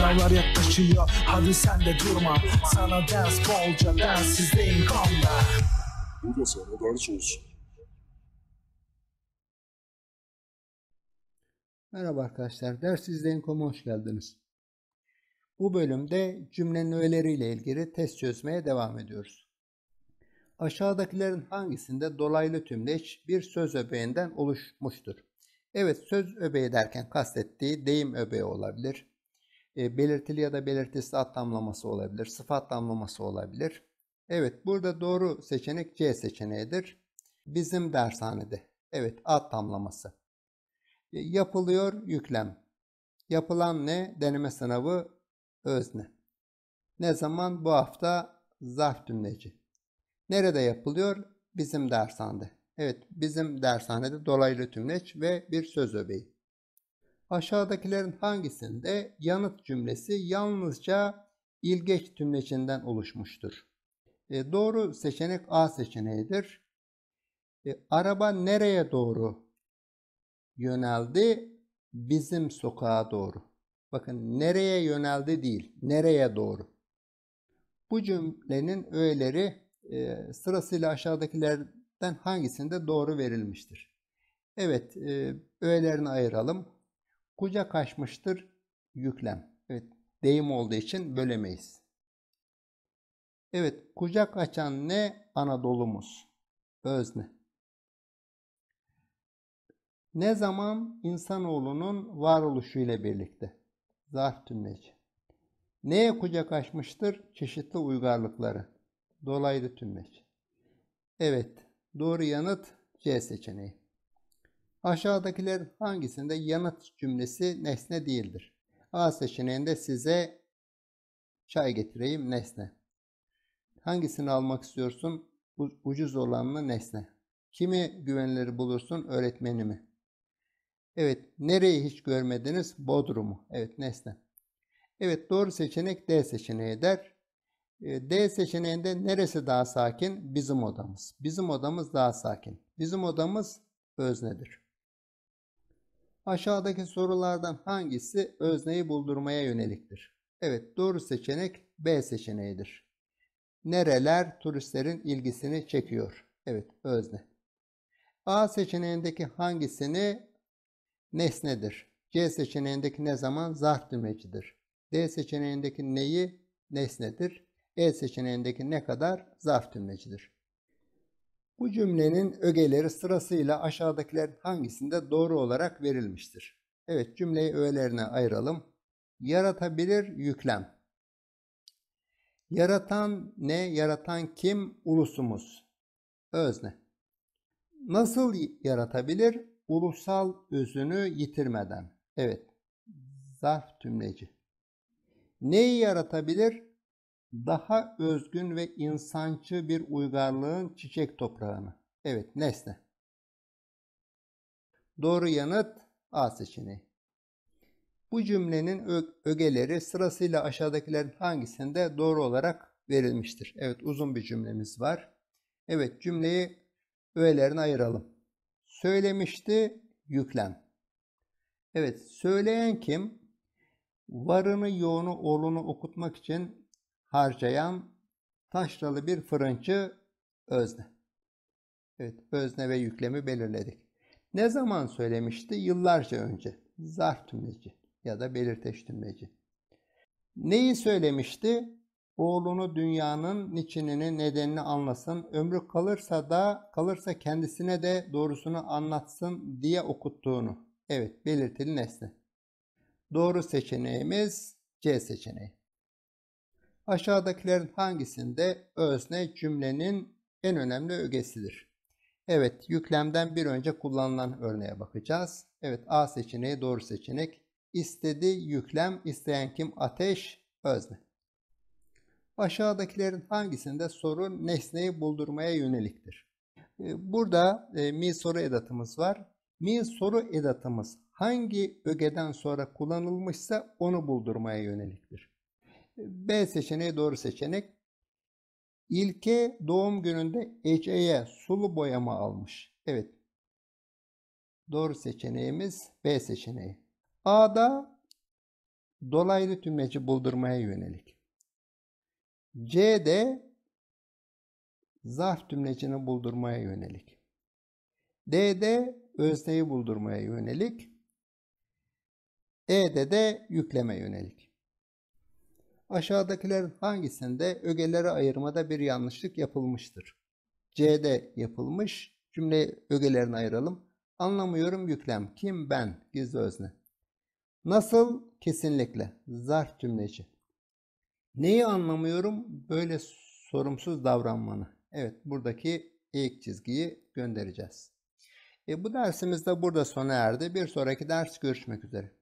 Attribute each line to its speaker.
Speaker 1: Sınavlar yaklaşıyor hadi sen de durma Sana ders bolca dersizdeyim kanla Bu da sana ders olsun Merhaba arkadaşlar, Dersizleyin.com'a hoş geldiniz. Bu bölümde cümlenin öğeleriyle ilgili test çözmeye devam ediyoruz. Aşağıdakilerin hangisinde dolaylı tümleç bir söz öbeğinden oluşmuştur? Evet söz öbeği derken kastettiği deyim öbeği olabilir. E, belirtili ya da belirtisi ad damlaması olabilir, sıfat damlaması olabilir. Evet, burada doğru seçenek C seçeneğidir. Bizim dershanede. Evet, ad damlaması. E, yapılıyor yüklem. Yapılan ne? Deneme sınavı özne. Ne zaman? Bu hafta zarf cümleci. Nerede yapılıyor? Bizim dershanede. Evet, bizim dershanede dolaylı tümleç ve bir söz öbeği. Aşağıdakilerin hangisinde yanıt cümlesi yalnızca ilgeç tümleçinden oluşmuştur? E, doğru seçenek A seçeneğidir. E, araba nereye doğru yöneldi? Bizim sokağa doğru. Bakın nereye yöneldi değil, nereye doğru. Bu cümlenin öğeleri e, sırasıyla aşağıdakilerden hangisinde doğru verilmiştir? Evet, e, öğelerini ayıralım kucak açmıştır yüklem. Evet deyim olduğu için bölemeyiz. Evet kucak açan ne? Anadolu'muz. Özne. Ne zaman? insanoğlunun ile birlikte. Zarf tümleci. Neye kucak açmıştır? Çeşitli uygarlıkları. Dolaylı tümleç. Evet. Doğru yanıt C seçeneği. Aşağıdakiler hangisinde yanıt cümlesi nesne değildir? A seçeneğinde size çay getireyim nesne. Hangisini almak istiyorsun? Ucuz olanını nesne. Kimi güvenleri bulursun? Öğretmenimi. Evet. Nereyi hiç görmediniz? Bodrum'u. Evet nesne. Evet doğru seçenek D seçeneği der. Ee, D seçeneğinde neresi daha sakin? Bizim odamız. Bizim odamız daha sakin. Bizim odamız öznedir. Aşağıdaki sorulardan hangisi özneyi buldurmaya yöneliktir? Evet doğru seçenek B seçeneğidir. Nereler turistlerin ilgisini çekiyor? Evet özne. A seçeneğindeki hangisini nesnedir? C seçeneğindeki ne zaman zarf dümecidir? D seçeneğindeki neyi nesnedir? E seçeneğindeki ne kadar zarf dümecidir? Bu cümlenin ögeleri sırasıyla aşağıdakiler hangisinde doğru olarak verilmiştir? Evet cümleyi öğelerine ayıralım. Yaratabilir yüklem. Yaratan ne, yaratan kim? Ulusumuz. Özne. Nasıl yaratabilir? Ulusal özünü yitirmeden. Evet. Zarf tümleci. Neyi yaratabilir? daha özgün ve insancı bir uygarlığın çiçek toprağını. Evet nesne. Doğru yanıt A seçeneği. Bu cümlenin ögeleri sırasıyla aşağıdakilerin hangisinde doğru olarak verilmiştir? Evet uzun bir cümlemiz var. Evet cümleyi öğelerine ayıralım. Söylemişti yüklen. Evet söyleyen kim? Varını yoğunu oğlunu okutmak için harcayan taşralı bir fırıncı özne. Evet, özne ve yüklemi belirledik. Ne zaman söylemişti? Yıllarca önce. Zarf tümleci ya da belirteç tümleci. Neyi söylemişti? Oğlunu dünyanın niçinini, nedenini anlasın. Ömrü kalırsa da kalırsa kendisine de doğrusunu anlatsın diye okuttuğunu. Evet, belirtili nesne. Doğru seçeneğimiz C seçeneği. Aşağıdakilerin hangisinde özne cümlenin en önemli ögesidir? Evet, yüklemden bir önce kullanılan örneğe bakacağız. Evet, A seçeneği doğru seçenek. İstedi yüklem, isteyen kim? Ateş, özne. Aşağıdakilerin hangisinde soru nesneyi buldurmaya yöneliktir? Ee, burada e, mi soru edatımız var. Mi soru edatımız hangi ögeden sonra kullanılmışsa onu buldurmaya yöneliktir. B seçeneği doğru seçenek. İlke doğum gününde Ece'ye sulu boyama almış. Evet. Doğru seçeneğimiz B seçeneği. A'da dolaylı tümleci buldurmaya yönelik. C'de zarf tümlecini buldurmaya yönelik. D'de özneyi buldurmaya yönelik. E'de de yükleme yönelik. Aşağıdakilerin hangisinde ögeleri ayırmada bir yanlışlık yapılmıştır? C'de yapılmış. Cümleyi ögelerine ayıralım. Anlamıyorum yüklem. Kim ben? Gizli özne. Nasıl? Kesinlikle. Zarf cümleci. Neyi anlamıyorum? Böyle sorumsuz davranmanı. Evet buradaki ilk çizgiyi göndereceğiz. E, bu dersimiz de burada sona erdi. Bir sonraki ders görüşmek üzere.